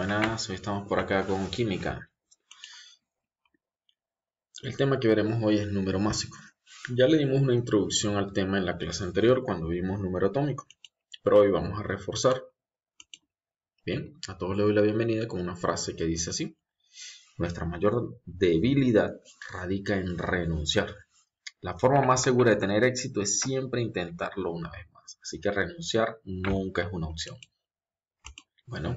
Buenas, hoy estamos por acá con química. El tema que veremos hoy es número másico. Ya le dimos una introducción al tema en la clase anterior cuando vimos número atómico, pero hoy vamos a reforzar. Bien, a todos les doy la bienvenida con una frase que dice así. Nuestra mayor debilidad radica en renunciar. La forma más segura de tener éxito es siempre intentarlo una vez más, así que renunciar nunca es una opción. Bueno,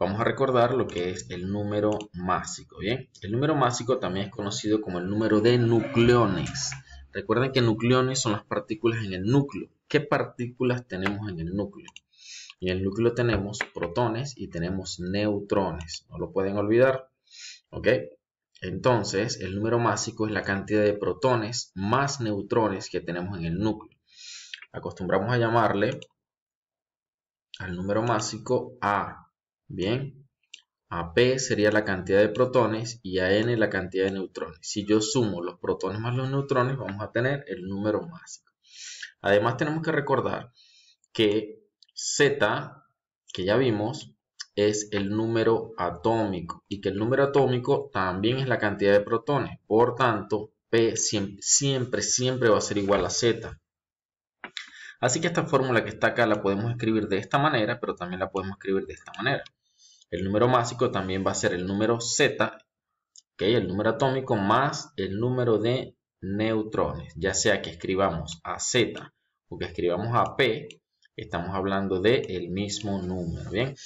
vamos a recordar lo que es el número másico. Bien, el número másico también es conocido como el número de nucleones. Recuerden que nucleones son las partículas en el núcleo. ¿Qué partículas tenemos en el núcleo? En el núcleo tenemos protones y tenemos neutrones. No lo pueden olvidar. ¿Ok? Entonces, el número másico es la cantidad de protones más neutrones que tenemos en el núcleo. Acostumbramos a llamarle al número másico A, Bien, AP sería la cantidad de protones y n la cantidad de neutrones. Si yo sumo los protones más los neutrones, vamos a tener el número más. Además, tenemos que recordar que Z, que ya vimos, es el número atómico y que el número atómico también es la cantidad de protones. Por tanto, P siempre, siempre va a ser igual a Z. Así que esta fórmula que está acá la podemos escribir de esta manera, pero también la podemos escribir de esta manera. El número másico también va a ser el número Z, ¿okay? el número atómico más el número de neutrones. Ya sea que escribamos a Z o que escribamos a P, estamos hablando del el mismo número. Bien,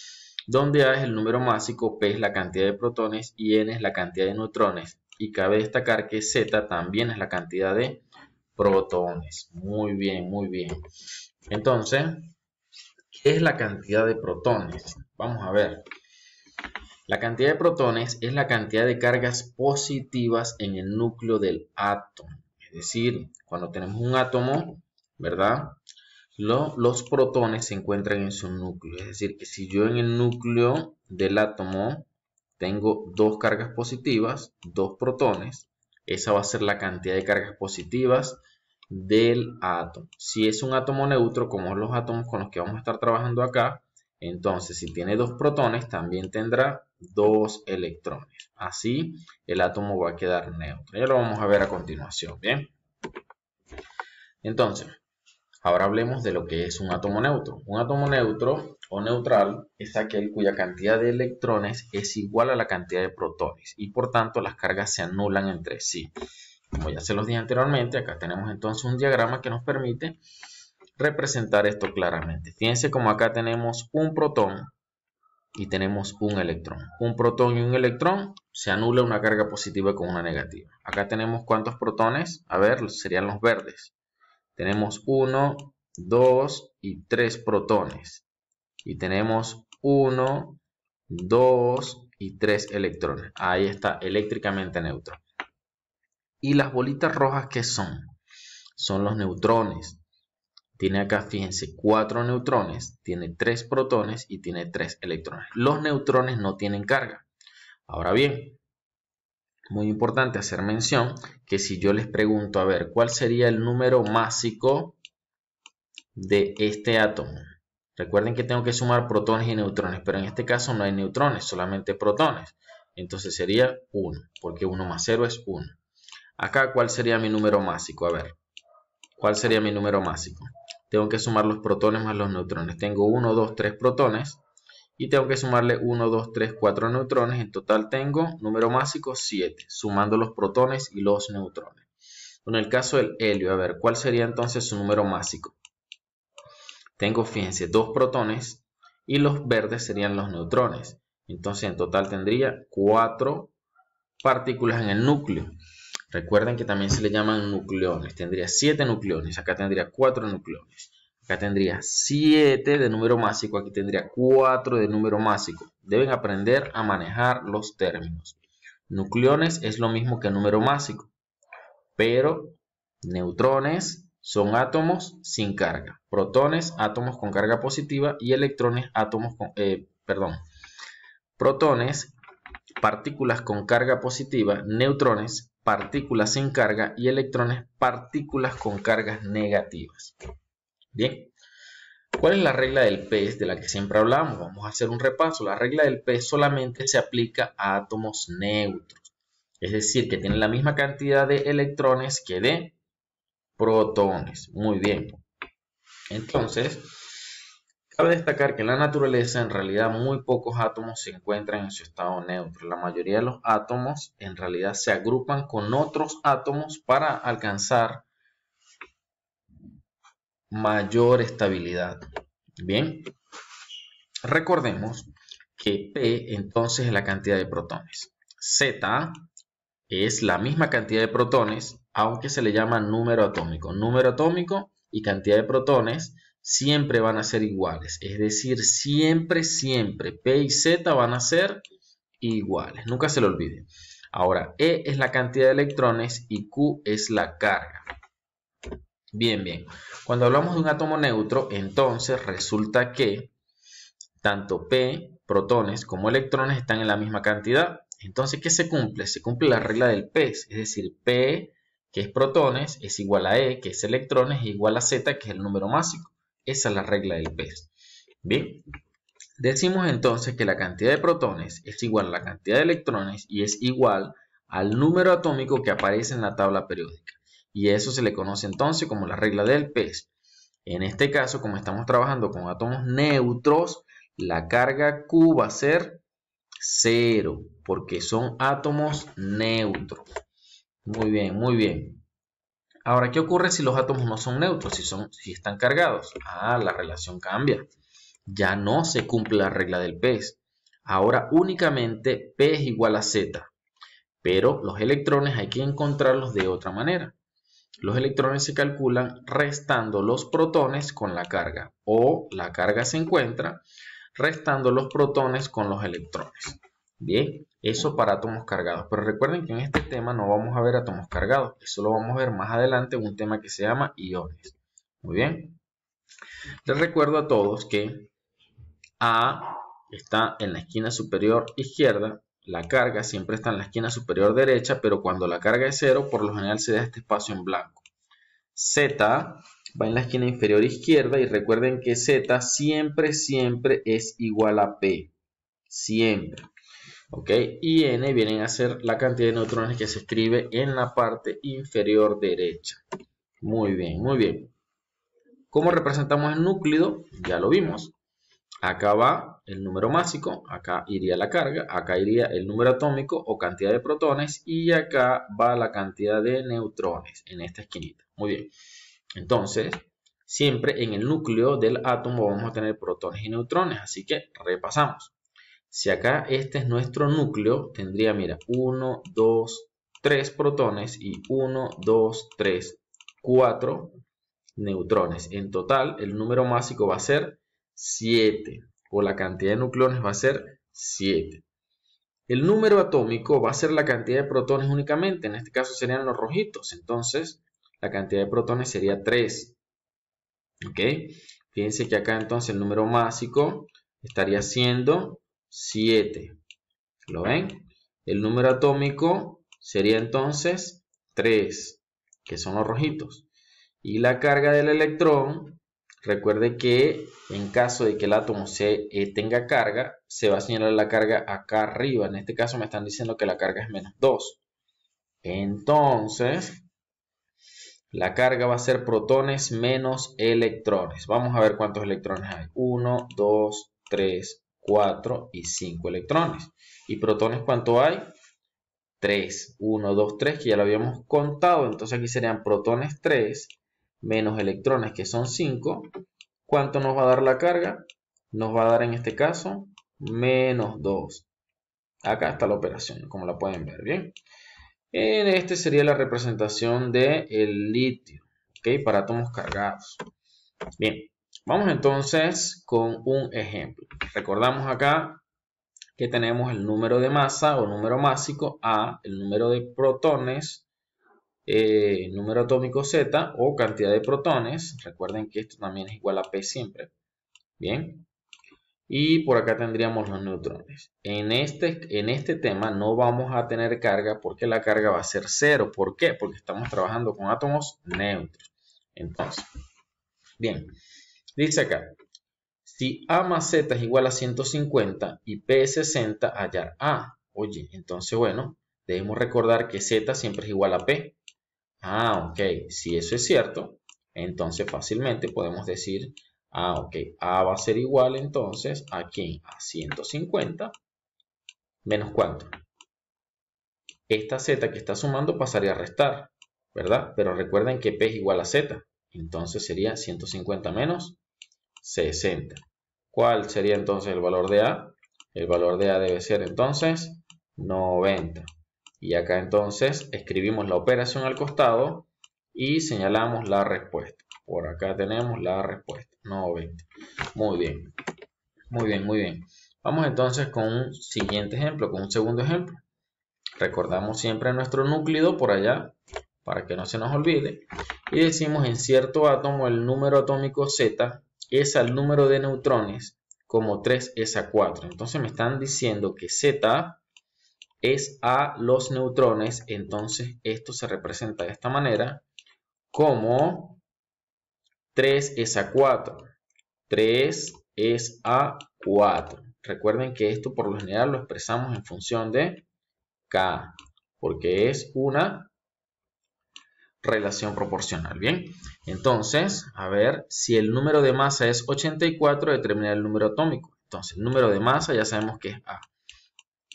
donde A es el número másico, P es la cantidad de protones y N es la cantidad de neutrones. Y cabe destacar que Z también es la cantidad de protones. Muy bien, muy bien. Entonces, ¿qué es la cantidad de protones? Vamos a ver. La cantidad de protones es la cantidad de cargas positivas en el núcleo del átomo. Es decir, cuando tenemos un átomo, ¿verdad? los protones se encuentran en su núcleo. Es decir, que si yo en el núcleo del átomo tengo dos cargas positivas, dos protones, esa va a ser la cantidad de cargas positivas del átomo. Si es un átomo neutro, como los átomos con los que vamos a estar trabajando acá, entonces, si tiene dos protones, también tendrá dos electrones. Así, el átomo va a quedar neutro. Ya lo vamos a ver a continuación, ¿bien? Entonces, ahora hablemos de lo que es un átomo neutro. Un átomo neutro o neutral es aquel cuya cantidad de electrones es igual a la cantidad de protones y por tanto las cargas se anulan entre sí. Como ya se los dije anteriormente, acá tenemos entonces un diagrama que nos permite representar esto claramente. Fíjense como acá tenemos un protón y tenemos un electrón. Un protón y un electrón se anula una carga positiva con una negativa. Acá tenemos cuántos protones, a ver, serían los verdes. Tenemos 1, 2 y 3 protones. Y tenemos 1, 2 y 3 electrones. Ahí está, eléctricamente neutro. ¿Y las bolitas rojas qué son? Son los neutrones. Tiene acá, fíjense, cuatro neutrones, tiene tres protones y tiene tres electrones. Los neutrones no tienen carga. Ahora bien, muy importante hacer mención que si yo les pregunto, a ver, ¿cuál sería el número másico de este átomo? Recuerden que tengo que sumar protones y neutrones, pero en este caso no hay neutrones, solamente protones. Entonces sería 1, porque 1 más 0 es 1. Acá, ¿cuál sería mi número másico? A ver, ¿cuál sería mi número másico? tengo que sumar los protones más los neutrones. Tengo 1, 2, 3 protones y tengo que sumarle 1, 2, 3, 4 neutrones. En total tengo, número másico, 7, sumando los protones y los neutrones. En el caso del helio, a ver, ¿cuál sería entonces su número másico? Tengo, fíjense, 2 protones y los verdes serían los neutrones. Entonces en total tendría 4 partículas en el núcleo. Recuerden que también se le llaman nucleones. Tendría 7 nucleones, acá tendría 4 nucleones. Acá tendría 7 de número másico, aquí tendría 4 de número másico. Deben aprender a manejar los términos. Nucleones es lo mismo que número másico, pero neutrones son átomos sin carga. Protones, átomos con carga positiva y electrones, átomos con... Eh, perdón. Protones, partículas con carga positiva, neutrones, partículas sin carga y electrones partículas con cargas negativas. Bien, ¿cuál es la regla del pez de la que siempre hablamos? Vamos a hacer un repaso. La regla del pez solamente se aplica a átomos neutros, es decir, que tienen la misma cantidad de electrones que de protones. Muy bien. Entonces, Cabe destacar que en la naturaleza en realidad muy pocos átomos se encuentran en su estado neutro. La mayoría de los átomos en realidad se agrupan con otros átomos para alcanzar mayor estabilidad. Bien, recordemos que P entonces es la cantidad de protones. Z es la misma cantidad de protones, aunque se le llama número atómico. Número atómico y cantidad de protones siempre van a ser iguales. Es decir, siempre, siempre P y Z van a ser iguales. Nunca se lo olviden. Ahora, E es la cantidad de electrones y Q es la carga. Bien, bien. Cuando hablamos de un átomo neutro, entonces resulta que tanto P, protones, como electrones están en la misma cantidad. Entonces, ¿qué se cumple? Se cumple la regla del P, es decir, P, que es protones, es igual a E, que es electrones, es igual a Z, que es el número másico. Esa es la regla del pez. Bien, decimos entonces que la cantidad de protones es igual a la cantidad de electrones y es igual al número atómico que aparece en la tabla periódica. Y eso se le conoce entonces como la regla del pez. En este caso, como estamos trabajando con átomos neutros, la carga Q va a ser cero, porque son átomos neutros. Muy bien, muy bien. Ahora, ¿qué ocurre si los átomos no son neutros, si, son, si están cargados? Ah, la relación cambia. Ya no se cumple la regla del pez. Ahora únicamente P es igual a Z. Pero los electrones hay que encontrarlos de otra manera. Los electrones se calculan restando los protones con la carga. O la carga se encuentra restando los protones con los electrones. Bien, eso para átomos cargados. Pero recuerden que en este tema no vamos a ver átomos cargados, eso lo vamos a ver más adelante en un tema que se llama iones. Muy bien. Les recuerdo a todos que A está en la esquina superior izquierda, la carga siempre está en la esquina superior derecha, pero cuando la carga es cero, por lo general se da este espacio en blanco. Z va en la esquina inferior izquierda y recuerden que Z siempre, siempre es igual a P. Siempre. ¿ok? Y n vienen a ser la cantidad de neutrones que se escribe en la parte inferior derecha. Muy bien, muy bien. ¿Cómo representamos el núcleo? Ya lo vimos. Acá va el número másico, acá iría la carga, acá iría el número atómico o cantidad de protones y acá va la cantidad de neutrones en esta esquinita. Muy bien. Entonces, siempre en el núcleo del átomo vamos a tener protones y neutrones, así que repasamos. Si acá este es nuestro núcleo, tendría, mira, 1, 2, 3 protones y 1, 2, 3, 4 neutrones. En total, el número másico va a ser 7, o la cantidad de nucleones va a ser 7. El número atómico va a ser la cantidad de protones únicamente, en este caso serían los rojitos, entonces la cantidad de protones sería 3. ¿Ok? Fíjense que acá entonces el número másico estaría siendo 7. ¿Lo ven? El número atómico sería entonces 3, que son los rojitos. Y la carga del electrón, recuerde que en caso de que el átomo eh, tenga carga, se va a señalar la carga acá arriba. En este caso me están diciendo que la carga es menos 2. Entonces, la carga va a ser protones menos electrones. Vamos a ver cuántos electrones hay. 1, 2, 3, 4 y 5 electrones. ¿Y protones cuánto hay? 3, 1, 2, 3, que ya lo habíamos contado. Entonces aquí serían protones 3 menos electrones, que son 5. ¿Cuánto nos va a dar la carga? Nos va a dar en este caso menos 2. Acá está la operación, como la pueden ver. Bien. En este sería la representación del el litio, ¿ok? Para átomos cargados. Bien. Vamos entonces con un ejemplo. Recordamos acá que tenemos el número de masa o número másico A, el número de protones, eh, el número atómico Z o cantidad de protones. Recuerden que esto también es igual a P siempre. Bien. Y por acá tendríamos los neutrones. En este, en este tema no vamos a tener carga porque la carga va a ser cero. ¿Por qué? Porque estamos trabajando con átomos neutros. Entonces, bien. Dice acá, si A más Z es igual a 150 y P es 60, hallar A. Oye, entonces, bueno, debemos recordar que Z siempre es igual a P. Ah, ok, si eso es cierto, entonces fácilmente podemos decir, ah, ok, A va a ser igual entonces a quién? A 150 menos cuánto. Esta Z que está sumando pasaría a restar, ¿verdad? Pero recuerden que P es igual a Z, entonces sería 150 menos 60. ¿Cuál sería entonces el valor de A? El valor de A debe ser entonces 90. Y acá entonces escribimos la operación al costado y señalamos la respuesta. Por acá tenemos la respuesta, 90. Muy bien, muy bien, muy bien. Vamos entonces con un siguiente ejemplo, con un segundo ejemplo. Recordamos siempre nuestro núcleo por allá, para que no se nos olvide. Y decimos en cierto átomo el número atómico Z es al número de neutrones, como 3 es a 4. Entonces me están diciendo que Z es a los neutrones, entonces esto se representa de esta manera, como 3 es a 4. 3 es a 4. Recuerden que esto por lo general lo expresamos en función de K, porque es una relación proporcional. Bien, entonces, a ver, si el número de masa es 84, determina el número atómico. Entonces, el número de masa ya sabemos que es A.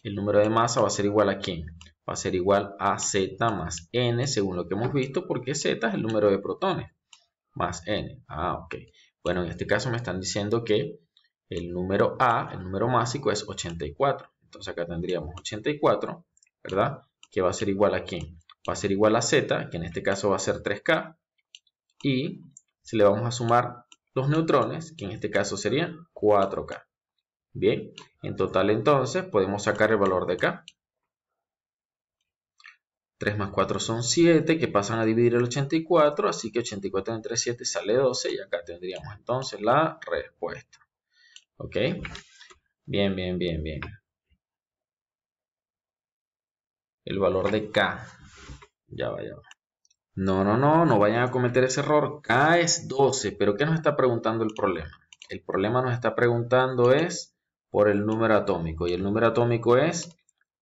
El número de masa va a ser igual a quién? Va a ser igual a Z más N, según lo que hemos visto, porque Z es el número de protones, más N. Ah, ok. Bueno, en este caso me están diciendo que el número A, el número másico, es 84. Entonces acá tendríamos 84, ¿verdad? Que va a ser igual a quién? va a ser igual a z, que en este caso va a ser 3k, y si le vamos a sumar los neutrones, que en este caso serían 4k. Bien, en total entonces podemos sacar el valor de k. 3 más 4 son 7, que pasan a dividir el 84, así que 84 entre 7 sale 12, y acá tendríamos entonces la respuesta. ¿Ok? Bien, bien, bien, bien. El valor de K ya va, ya va. No, no, no, no vayan a cometer ese error. K es 12, pero ¿qué nos está preguntando el problema? El problema nos está preguntando es por el número atómico y el número atómico es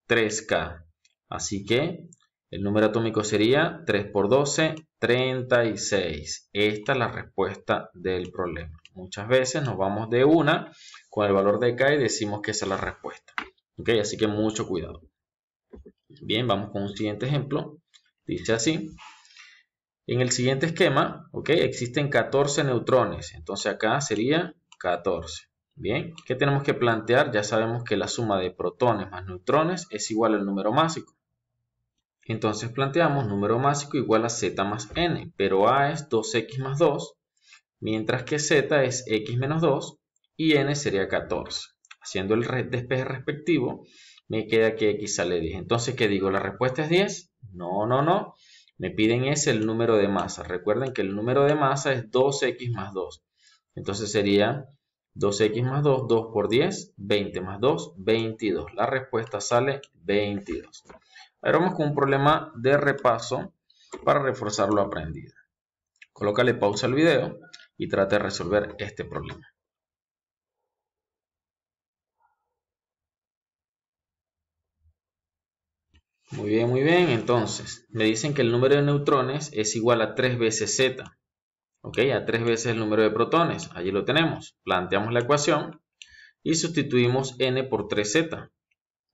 3K. Así que el número atómico sería 3 por 12, 36. Esta es la respuesta del problema. Muchas veces nos vamos de una con el valor de K y decimos que esa es la respuesta. ¿Ok? Así que mucho cuidado. Bien, vamos con un siguiente ejemplo. Dice así. En el siguiente esquema, ok, existen 14 neutrones. Entonces acá sería 14. Bien, ¿qué tenemos que plantear? Ya sabemos que la suma de protones más neutrones es igual al número másico. Entonces planteamos número másico igual a z más n, pero a es 2x más 2, mientras que z es x menos 2 y n sería 14. Haciendo el despeje respectivo, me queda que x sale 10. Entonces, ¿qué digo? ¿La respuesta es 10? No, no, no. Me piden ese el número de masa. Recuerden que el número de masa es 2x más 2. Entonces sería 2x más 2, 2 por 10, 20 más 2, 22. La respuesta sale 22. Ahora vamos con un problema de repaso para reforzar lo aprendido. Colócale pausa al video y trate de resolver este problema. Muy bien, muy bien. Entonces, me dicen que el número de neutrones es igual a 3 veces Z. ¿Ok? A 3 veces el número de protones. Allí lo tenemos. Planteamos la ecuación y sustituimos n por 3z.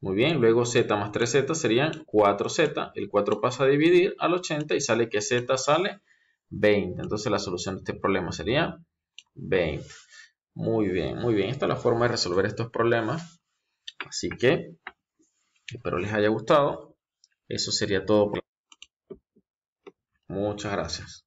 Muy bien, luego z más 3z serían 4z. El 4 pasa a dividir al 80 y sale que z sale 20. Entonces la solución de este problema sería 20. Muy bien, muy bien. Esta es la forma de resolver estos problemas. Así que espero les haya gustado. Eso sería todo. Por... Muchas gracias.